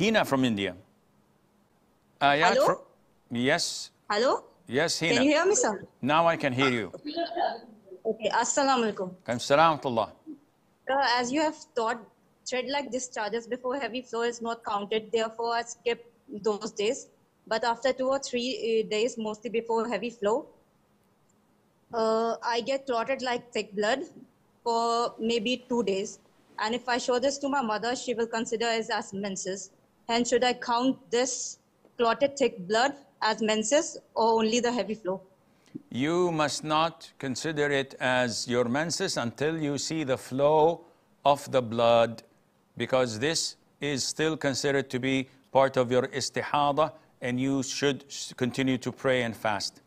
Hina from India. Uh, Hello? From, yes. Hello? Yes, Hina. Can you hear me, sir? Now I can hear you. Okay. Assalamu alaikum. Assalamu uh, As you have thought, thread like discharges before heavy flow is not counted. Therefore, I skip those days. But after two or three eh, days, mostly before heavy flow, uh, I get clotted like thick blood for maybe two days. And if I show this to my mother, she will consider it as menses. And should I count this clotted thick blood as menses or only the heavy flow? You must not consider it as your menses until you see the flow of the blood because this is still considered to be part of your istihada and you should continue to pray and fast.